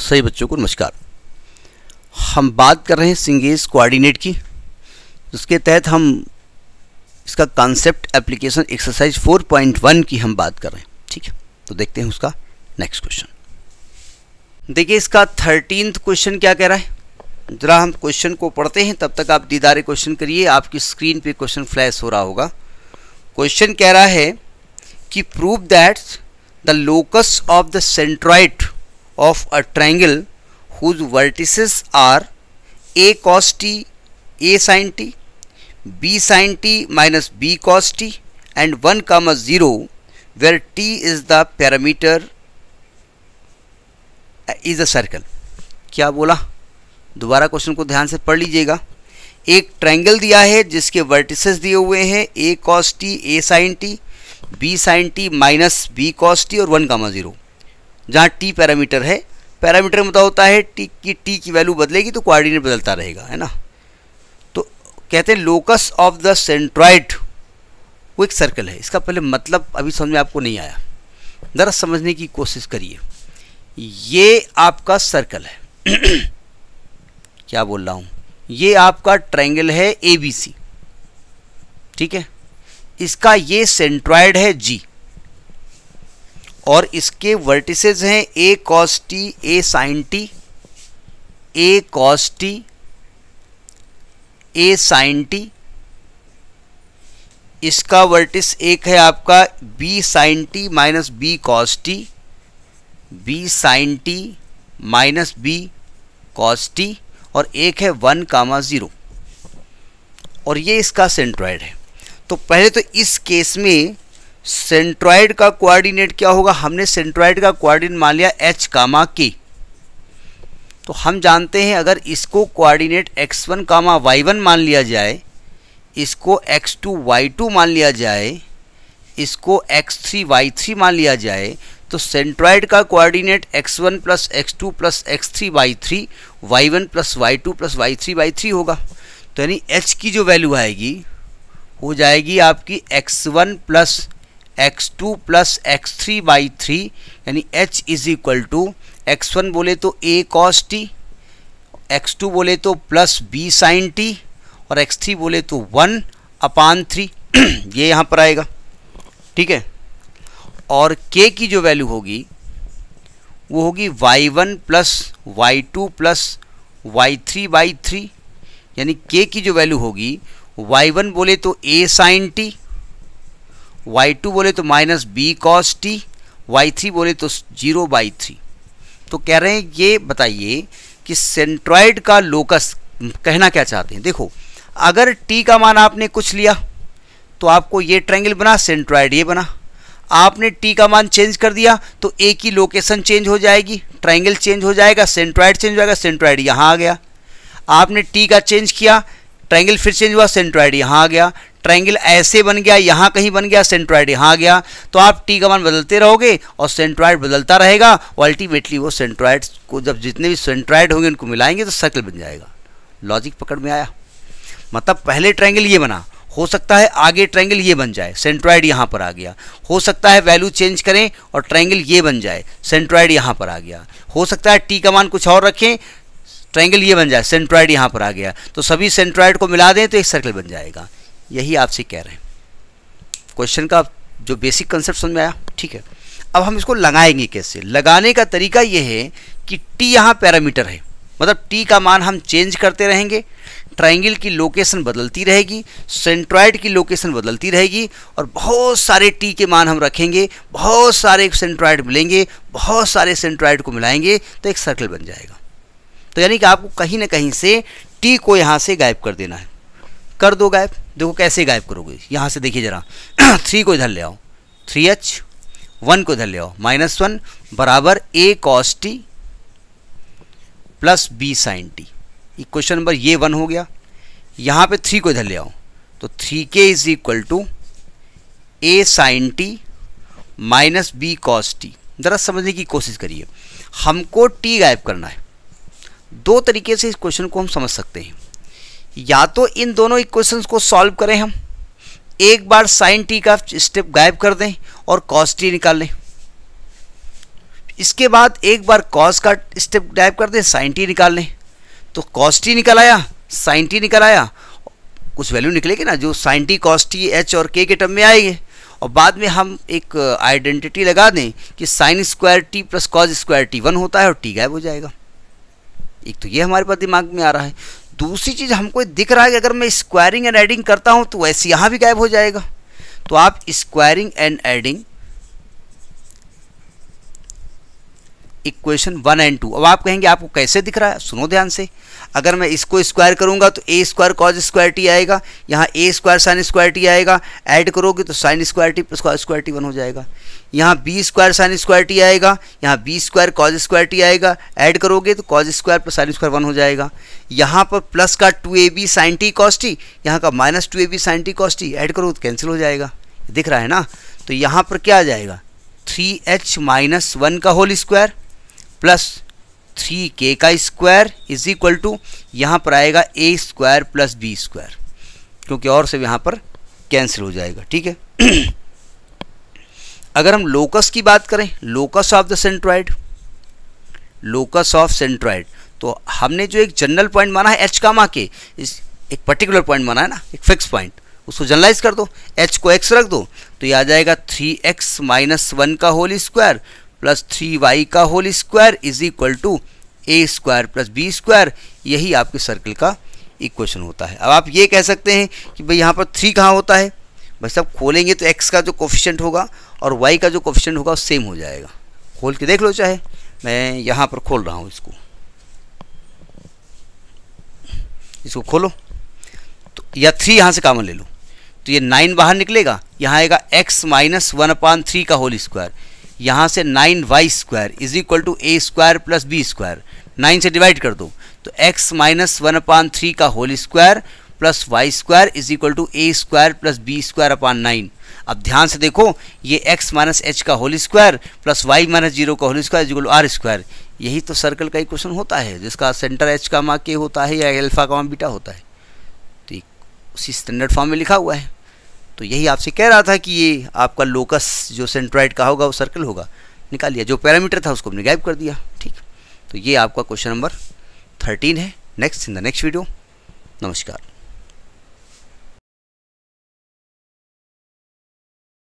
सही बच्चों को नमस्कार हम बात कर रहे हैं सिंगेज कोऑर्डिनेट की जिसके तहत हम इसका कॉन्सेप्ट एप्लीकेशन एक्सरसाइज 4.1 की हम बात कर रहे हैं ठीक है तो देखते हैं उसका नेक्स्ट क्वेश्चन देखिए इसका थर्टीन क्वेश्चन क्या कह रहा है जरा हम क्वेश्चन को पढ़ते हैं तब तक आप दीदारे क्वेश्चन करिए आपकी स्क्रीन पे क्वेश्चन फ्लैश हो रहा होगा क्वेश्चन कह रहा है कि prove that the locus of the centroid of a triangle whose vertices are a cos t, a sin t, b sin t minus b cos t and 1 comma 0 where t is the parameter is a circle क्या बोला दोबारा question को ध्यान से पढ़ लीजिएगा एक triangle दिया है जिसके वर्टिसेस दिए हुए हैं a cos t a sine t b sine t minus b cos t और वन कामा जीरो जहाँ टी पैरामीटर है पैरामीटर मतलब होता है टी की टी की वैल्यू बदलेगी तो कोऑर्डिनेट बदलता रहेगा है ना तो कहते हैं लोकस ऑफ द सेंट्रॉइड वो एक सर्कल है इसका पहले मतलब अभी समझ में आपको नहीं आया ज़रा समझने की कोशिश करिए ये आपका सर्कल है क्या बोल रहा हूँ ये आपका ट्रायंगल है ए बी सी ठीक है इसका ये सेंट्रॉयड है जी और इसके वर्टिसेज हैं a cos t a sine t a cos t a sine t इसका वर्टिस एक है आपका b sine t minus b cos t b sine t minus b cos t और एक है वन कामा ज़ीरो और ये इसका सेंट्रॉयड है तो पहले तो इस केस में सेंट्रॉइड का कोऑर्डिनेट क्या होगा हमने सेंट्रॉइड का कोऑर्डिनेट मान लिया एच कामा के तो हम जानते हैं अगर इसको coordinate x one comma y one मान लिया जाए इसको एक्स टू वाई टू मान लिया जाए इसको एक्स थ्री वाई थ्री मान लिया जाए तो सेंट्रॉइड का coordinate x one plus x two plus x three y three y one plus y two plus y three y three होगा तो यानी एच की जो वैल्यू आएगी हो जाएगी आपकी x one plus x two plus x three by three यानी h is equal to x one बोले तो a cos t x two बोले तो प्लस बी साइन टी और एक्स थ्री बोले तो वन अपान थ्री ये यहाँ पर आएगा ठीक है और के की जो वैल्यू होगी वो होगी y one plus y two plus y three by three यानी के की जो वैल्यू होगी वाई वन बोले तो a sine t y two बोले तो minus b cos t y three बोले तो जीरो बाई थ्री तो कह रहे हैं ये बताइए कि सेंट्रॉइड का लोकस कहना क्या चाहते हैं देखो अगर टी का मान आपने कुछ लिया तो आपको ये ट्रायंगल बना सेंट्रॉइड ये बना आपने टी का मान चेंज कर दिया तो ए की लोकेशन चेंज हो जाएगी ट्रायंगल चेंज हो जाएगा सेंट्रॉइड चेंज हो जाएगा सेंट्रॉइड यहाँ आ गया आपने टी का चेंज किया ट्रायंगल फिर चेंज हुआ सेंट्रॉइड यहाँ आ गया ट्राइंगल ऐसे बन गया यहाँ कहीं बन गया सेंट्रॉइड यहाँ गया तो आप टी का मान बदलते रहोगे और सेंट्रॉइड बदलता रहेगा और अल्टीमेटली वो सेंट्रॉइड को जब जितने भी सेंट्रॉइड होंगे उनको मिलाएंगे तो सर्कल बन जाएगा लॉजिक पकड़ में आया मतलब पहले ट्राइंगल ये बना हो सकता है आगे ट्राइंगल ये बन जाए सेंट्रॉइड यहाँ पर आ गया हो सकता है वैल्यू चेंज करें और ट्राइंगल ये बन जाए सेंट्रॉइड यहाँ पर आ गया हो सकता है टी का मान कुछ और रखें ट्राइंगल ये बन जाए सेंट्रॉइड यहाँ पर आ गया तो सभी सेंट्रॉइड को मिला दें तो एक सर्कल बन जाएगा यही आपसे कह रहे हैं क्वेश्चन का जो बेसिक कंसेप्ट समझ में आया ठीक है अब हम इसको लगाएंगे कैसे लगाने का तरीका ये है कि टी यहाँ पैरामीटर है मतलब टी का मान हम चेंज करते रहेंगे ट्राइंगल की लोकेशन बदलती रहेगी सेंट्रॉइड की लोकेशन बदलती रहेगी और बहुत सारे टी के मान हम रखेंगे बहुत सारे सेंट्रॉइड मिलेंगे बहुत सारे सेंट्रॉइड को मिलाएंगे तो एक सर्कल बन जाएगा तो यानी कि आपको कहीं ना कहीं से टी को यहाँ से गायब कर देना है कर दो गायब देखो कैसे गायब करोगे यहाँ से देखिए ज़रा थ्री को इधर ले आओ थ्री एच वन को इधर ले आओ माइनस वन बराबर a cos t plus b sine t question number ये वन हो गया यहाँ पे थ्री को इधर ले आओ तो three k is equal to a sine t minus b cos t ज़रा समझने की कोशिश करिए हमको टी गायब करना है दो तरीके से इस क्वेश्चन को हम समझ सकते हैं या तो इन दोनों इक्वेशंस को सॉल्व करें हम एक बार साइन टी का स्टेप गायब कर दें और कॉस टी निकाल लें इसके बाद एक बार कॉस का स्टेप गायब कर दें साइन टी निकाल लें तो कॉस टी निकल आया साइन टी निकल आया कुछ वैल्यू निकलेगी ना जो sine t cos t h और के के टर्म में आएंगे और बाद में हम एक आइडेंटिटी लगा दें कि sine square t plus cos square t one होता है और टी गायब हो जाएगा एक तो ये हमारे पास दिमाग में आ रहा है दूसरी चीज़ हमको दिख रहा है कि अगर मैं स्क्वायरिंग एंड एडिंग करता हूँ तो वैसे यहाँ भी गायब हो जाएगा तो आप squaring and adding equation one and two अब आप कहेंगे आपको कैसे दिख रहा है सुनो ध्यान से अगर मैं इसको स्क्वायर करूंगा तो a square cos square t आएगा यहाँ a square sine square t आएगा ऐड करोगे तो sine square t plus square t one हो जाएगा यहाँ b square sine square t आएगा यहाँ b square cos square t आएगा ऐड करोगे तो cos square plus sine square one हो जाएगा यहाँ पर प्लस का two a b sine t cos t यहाँ का minus two a b sine t cos t add करोगे तो कैंसिल हो जाएगा दिख रहा है ना तो यहाँ पर क्या आ जाएगा थ्री एच माइनस वन का whole square plus three k का स्क्वायर इज इक्वल टू यहाँ पर आएगा a square plus b square क्योंकि और सब यहाँ पर कैंसिल हो जाएगा ठीक है अगर हम लोकस की बात करें locus of the centroid locus of centroid तो हमने जो एक जनरल पॉइंट माना है एच कामा के इस एक पर्टिकुलर पॉइंट माना है ना एक फिक्स पॉइंट उसको जनरलाइज कर दो एच को एक्स रख दो तो ये आ जाएगा थ्री एक्स माइनस वन का whole square plus three y का whole square is equal to a square plus b square यही आपके सर्कल का इक्वेशन होता है अब आप ये कह सकते हैं कि भाई यहाँ पर थ्री कहाँ होता है भाई साहब खोलेंगे तो एक्स का जो कोफिशेंट होगा और वाई का जो कोफिशेंट होगा वो सेम हो जाएगा खोल के देख लो चाहे मैं यहाँ पर खोल रहा हूँ इसको इसको खोलो तो या थ्री यहाँ से कामन ले लो तो ये नाइन बाहर निकलेगा यहाँ आएगा x minus one upon three का होल स्क्वायर यहाँ से nine y square is equal to a square plus b square nine से डिवाइड कर दो तो x minus one upon three का whole square plus y square is equal to a square plus b square upon nine अब ध्यान से देखो ये एक्स माइनस एच का whole square plus y minus zero का whole square is equal r square यही तो सर्कल का ही क्वेश्चन होता है जिसका सेंटर एच का मा के होता है या एल्फा का मा बीटा होता है तो उसी स्टैंडर्ड फॉर्म में लिखा हुआ है तो यही आपसे कह रहा था कि ये आपका लोकस जो सेंट्राइड का होगा वो सर्कल होगा निकाल लिया जो पैरामीटर था उसको हमने गैप कर दिया ठीक तो ये आपका क्वेश्चन नंबर थर्टीन है next in the next video नमस्कार